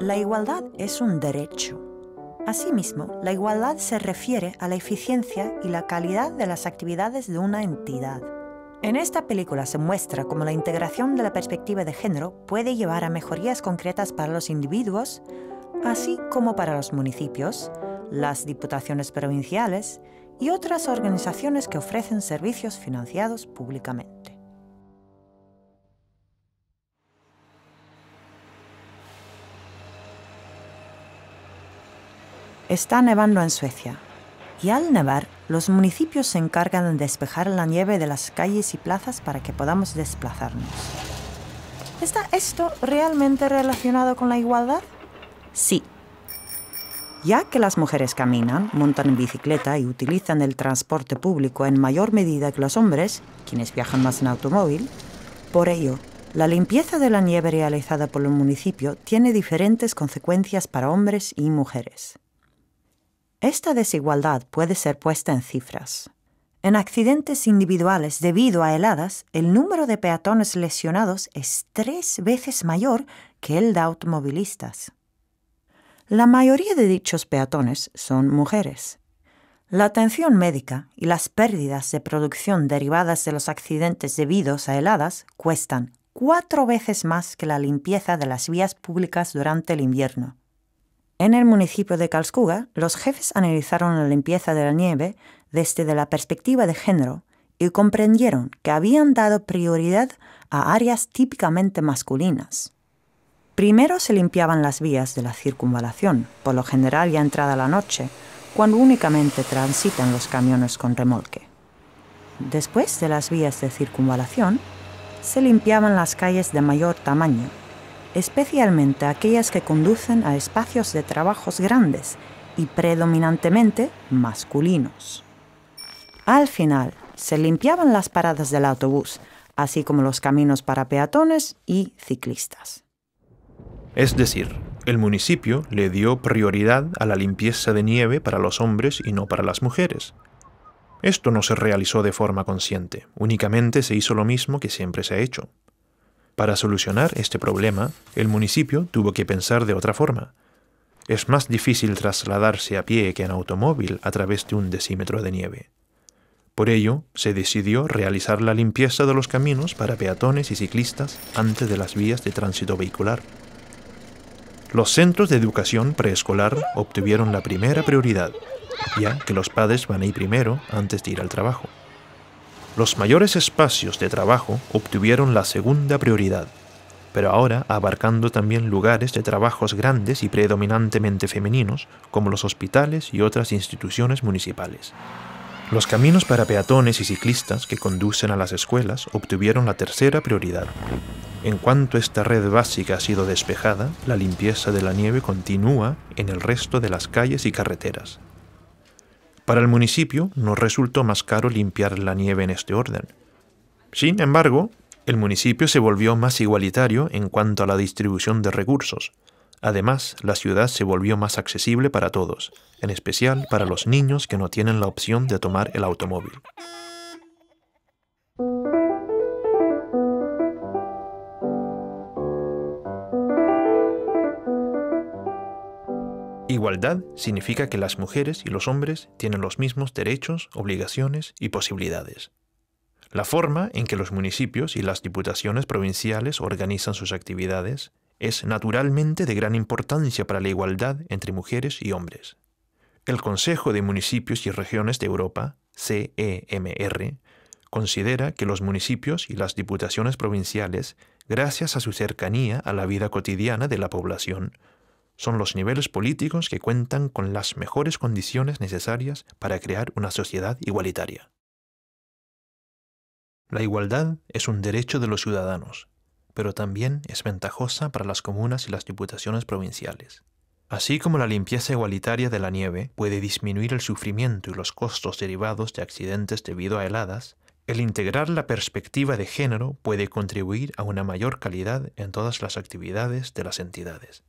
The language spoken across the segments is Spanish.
La igualdad es un derecho. Asimismo, la igualdad se refiere a la eficiencia y la calidad de las actividades de una entidad. En esta película se muestra cómo la integración de la perspectiva de género puede llevar a mejorías concretas para los individuos, así como para los municipios, las diputaciones provinciales y otras organizaciones que ofrecen servicios financiados públicamente. Está nevando en Suecia y al nevar los municipios se encargan de despejar la nieve de las calles y plazas para que podamos desplazarnos. ¿Está esto realmente relacionado con la igualdad? Sí, ya que las mujeres caminan, montan en bicicleta y utilizan el transporte público en mayor medida que los hombres, quienes viajan más en automóvil, por ello, la limpieza de la nieve realizada por el municipio tiene diferentes consecuencias para hombres y mujeres. Esta desigualdad puede ser puesta en cifras. En accidentes individuales debido a heladas, el número de peatones lesionados es tres veces mayor que el de automovilistas. La mayoría de dichos peatones son mujeres. La atención médica y las pérdidas de producción derivadas de los accidentes debidos a heladas cuestan cuatro veces más que la limpieza de las vías públicas durante el invierno. En el municipio de Calscuga, los jefes analizaron la limpieza de la nieve desde la perspectiva de género y comprendieron que habían dado prioridad a áreas típicamente masculinas. Primero se limpiaban las vías de la circunvalación, por lo general ya entrada la noche, cuando únicamente transitan los camiones con remolque. Después de las vías de circunvalación, se limpiaban las calles de mayor tamaño, especialmente aquellas que conducen a espacios de trabajos grandes y predominantemente masculinos. Al final, se limpiaban las paradas del autobús, así como los caminos para peatones y ciclistas. Es decir, el municipio le dio prioridad a la limpieza de nieve para los hombres y no para las mujeres. Esto no se realizó de forma consciente, únicamente se hizo lo mismo que siempre se ha hecho. Para solucionar este problema, el municipio tuvo que pensar de otra forma. Es más difícil trasladarse a pie que en automóvil a través de un decímetro de nieve. Por ello, se decidió realizar la limpieza de los caminos para peatones y ciclistas antes de las vías de tránsito vehicular los centros de educación preescolar obtuvieron la primera prioridad, ya que los padres van a ir primero antes de ir al trabajo. Los mayores espacios de trabajo obtuvieron la segunda prioridad, pero ahora abarcando también lugares de trabajos grandes y predominantemente femeninos, como los hospitales y otras instituciones municipales. Los caminos para peatones y ciclistas que conducen a las escuelas obtuvieron la tercera prioridad. En cuanto esta red básica ha sido despejada, la limpieza de la nieve continúa en el resto de las calles y carreteras. Para el municipio no resultó más caro limpiar la nieve en este orden. Sin embargo, el municipio se volvió más igualitario en cuanto a la distribución de recursos, Además, la ciudad se volvió más accesible para todos, en especial para los niños que no tienen la opción de tomar el automóvil. Igualdad significa que las mujeres y los hombres tienen los mismos derechos, obligaciones y posibilidades. La forma en que los municipios y las diputaciones provinciales organizan sus actividades es naturalmente de gran importancia para la igualdad entre mujeres y hombres. El Consejo de Municipios y Regiones de Europa, CEMR, considera que los municipios y las diputaciones provinciales, gracias a su cercanía a la vida cotidiana de la población, son los niveles políticos que cuentan con las mejores condiciones necesarias para crear una sociedad igualitaria. La igualdad es un derecho de los ciudadanos, pero también es ventajosa para las comunas y las diputaciones provinciales. Así como la limpieza igualitaria de la nieve puede disminuir el sufrimiento y los costos derivados de accidentes debido a heladas, el integrar la perspectiva de género puede contribuir a una mayor calidad en todas las actividades de las entidades.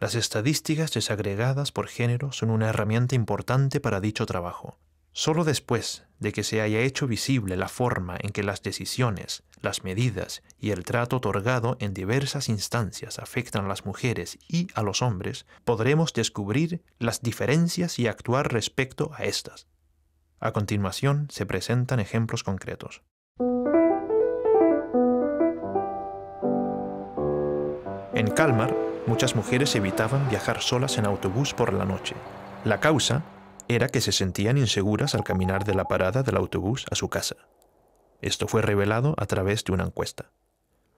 Las estadísticas desagregadas por género son una herramienta importante para dicho trabajo, Solo después de que se haya hecho visible la forma en que las decisiones, las medidas y el trato otorgado en diversas instancias afectan a las mujeres y a los hombres, podremos descubrir las diferencias y actuar respecto a estas. A continuación se presentan ejemplos concretos. En Kalmar, muchas mujeres evitaban viajar solas en autobús por la noche. La causa era que se sentían inseguras al caminar de la parada del autobús a su casa. Esto fue revelado a través de una encuesta.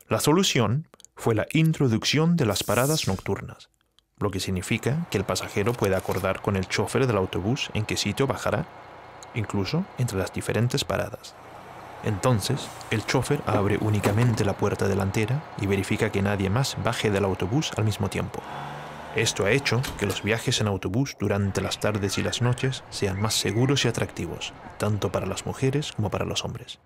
La solución fue la introducción de las paradas nocturnas, lo que significa que el pasajero puede acordar con el chofer del autobús en qué sitio bajará, incluso entre las diferentes paradas. Entonces, el chofer abre únicamente la puerta delantera y verifica que nadie más baje del autobús al mismo tiempo. Esto ha hecho que los viajes en autobús durante las tardes y las noches sean más seguros y atractivos, tanto para las mujeres como para los hombres.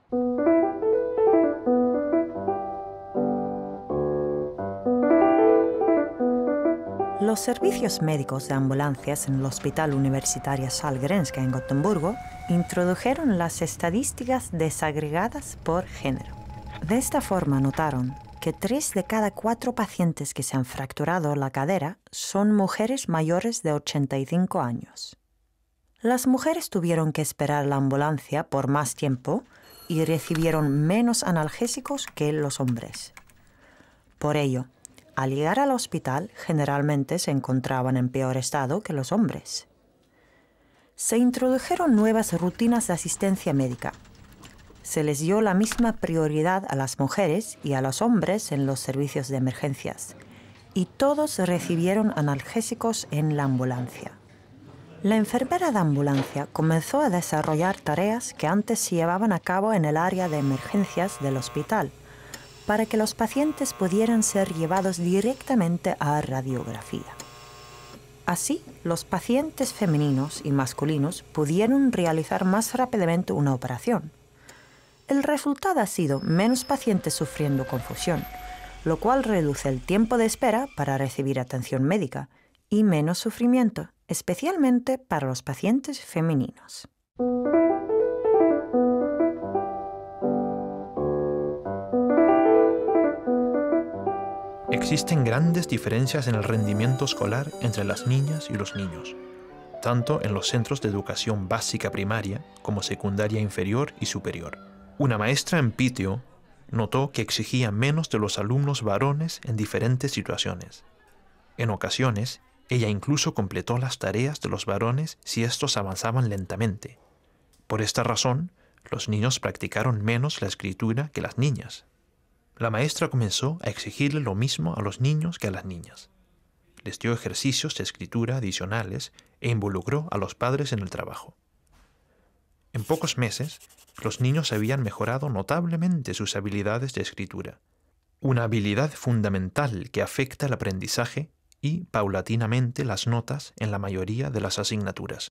Los servicios médicos de ambulancias en el Hospital Universitario Salgrenska en Gotemburgo introdujeron las estadísticas desagregadas por género. De esta forma notaron que tres de cada cuatro pacientes que se han fracturado la cadera son mujeres mayores de 85 años. Las mujeres tuvieron que esperar la ambulancia por más tiempo y recibieron menos analgésicos que los hombres. Por ello, al llegar al hospital generalmente se encontraban en peor estado que los hombres. Se introdujeron nuevas rutinas de asistencia médica se les dio la misma prioridad a las mujeres y a los hombres en los servicios de emergencias, y todos recibieron analgésicos en la ambulancia. La enfermera de ambulancia comenzó a desarrollar tareas que antes se llevaban a cabo en el área de emergencias del hospital, para que los pacientes pudieran ser llevados directamente a radiografía. Así, los pacientes femeninos y masculinos pudieron realizar más rápidamente una operación, el resultado ha sido menos pacientes sufriendo confusión, lo cual reduce el tiempo de espera para recibir atención médica y menos sufrimiento, especialmente para los pacientes femeninos. Existen grandes diferencias en el rendimiento escolar entre las niñas y los niños, tanto en los centros de educación básica primaria como secundaria inferior y superior. Una maestra en Pitio notó que exigía menos de los alumnos varones en diferentes situaciones. En ocasiones, ella incluso completó las tareas de los varones si estos avanzaban lentamente. Por esta razón, los niños practicaron menos la escritura que las niñas. La maestra comenzó a exigirle lo mismo a los niños que a las niñas. Les dio ejercicios de escritura adicionales e involucró a los padres en el trabajo. En pocos meses, los niños habían mejorado notablemente sus habilidades de escritura, una habilidad fundamental que afecta el aprendizaje y paulatinamente las notas en la mayoría de las asignaturas.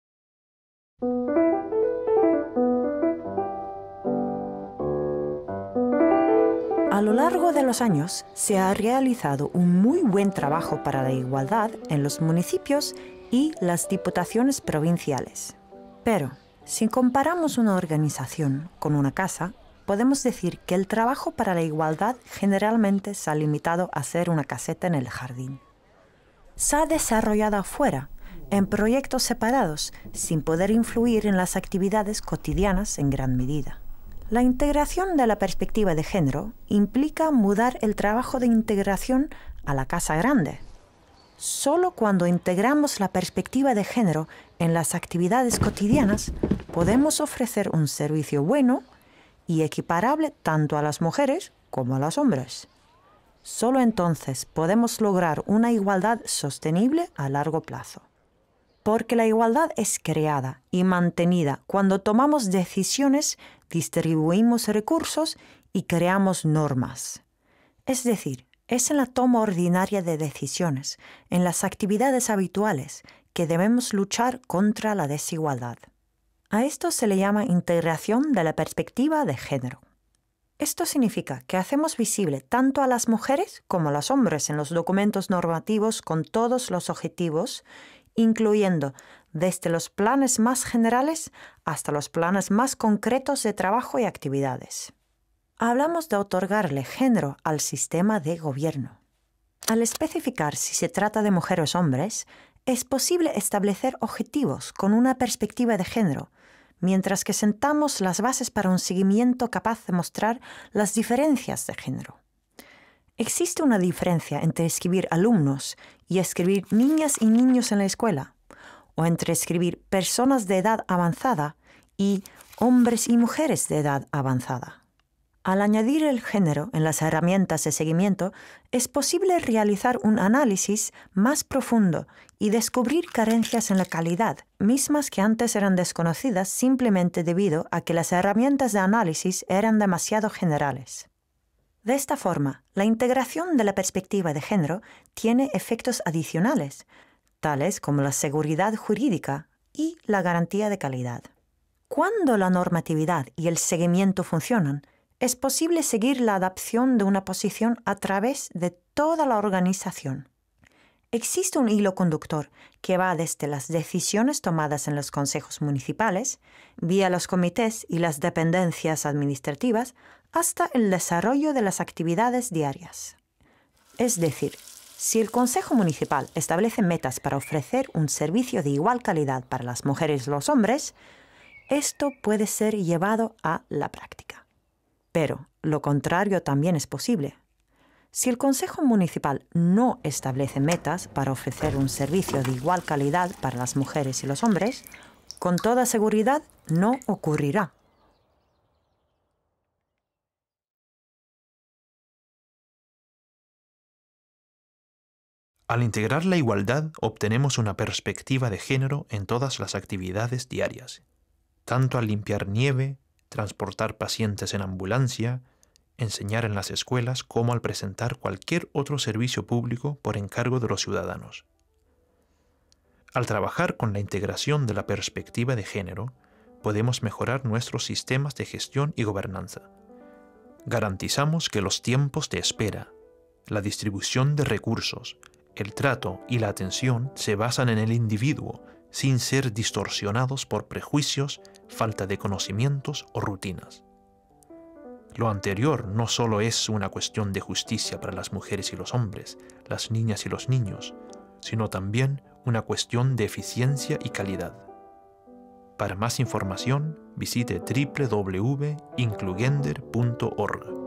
A lo largo de los años se ha realizado un muy buen trabajo para la igualdad en los municipios y las diputaciones provinciales. Pero si comparamos una organización con una casa, podemos decir que el trabajo para la igualdad generalmente se ha limitado a ser una caseta en el jardín. Se ha desarrollado afuera, en proyectos separados, sin poder influir en las actividades cotidianas en gran medida. La integración de la perspectiva de género implica mudar el trabajo de integración a la casa grande, Solo cuando integramos la perspectiva de género en las actividades cotidianas, podemos ofrecer un servicio bueno y equiparable tanto a las mujeres como a los hombres. Solo entonces podemos lograr una igualdad sostenible a largo plazo. Porque la igualdad es creada y mantenida cuando tomamos decisiones, distribuimos recursos y creamos normas. Es decir, es en la toma ordinaria de decisiones, en las actividades habituales, que debemos luchar contra la desigualdad. A esto se le llama integración de la perspectiva de género. Esto significa que hacemos visible tanto a las mujeres como a los hombres en los documentos normativos con todos los objetivos, incluyendo desde los planes más generales hasta los planes más concretos de trabajo y actividades hablamos de otorgarle género al sistema de gobierno. Al especificar si se trata de mujeres o hombres, es posible establecer objetivos con una perspectiva de género, mientras que sentamos las bases para un seguimiento capaz de mostrar las diferencias de género. Existe una diferencia entre escribir alumnos y escribir niñas y niños en la escuela, o entre escribir personas de edad avanzada y hombres y mujeres de edad avanzada. Al añadir el género en las herramientas de seguimiento, es posible realizar un análisis más profundo y descubrir carencias en la calidad, mismas que antes eran desconocidas simplemente debido a que las herramientas de análisis eran demasiado generales. De esta forma, la integración de la perspectiva de género tiene efectos adicionales, tales como la seguridad jurídica y la garantía de calidad. Cuando la normatividad y el seguimiento funcionan, es posible seguir la adaptación de una posición a través de toda la organización. Existe un hilo conductor que va desde las decisiones tomadas en los consejos municipales, vía los comités y las dependencias administrativas, hasta el desarrollo de las actividades diarias. Es decir, si el Consejo Municipal establece metas para ofrecer un servicio de igual calidad para las mujeres y los hombres, esto puede ser llevado a la práctica. Pero lo contrario también es posible. Si el Consejo Municipal no establece metas para ofrecer un servicio de igual calidad para las mujeres y los hombres, con toda seguridad no ocurrirá. Al integrar la igualdad obtenemos una perspectiva de género en todas las actividades diarias, tanto al limpiar nieve transportar pacientes en ambulancia, enseñar en las escuelas como al presentar cualquier otro servicio público por encargo de los ciudadanos. Al trabajar con la integración de la perspectiva de género, podemos mejorar nuestros sistemas de gestión y gobernanza. Garantizamos que los tiempos de espera, la distribución de recursos, el trato y la atención se basan en el individuo, sin ser distorsionados por prejuicios falta de conocimientos o rutinas. Lo anterior no solo es una cuestión de justicia para las mujeres y los hombres, las niñas y los niños, sino también una cuestión de eficiencia y calidad. Para más información, visite www.inclugender.org.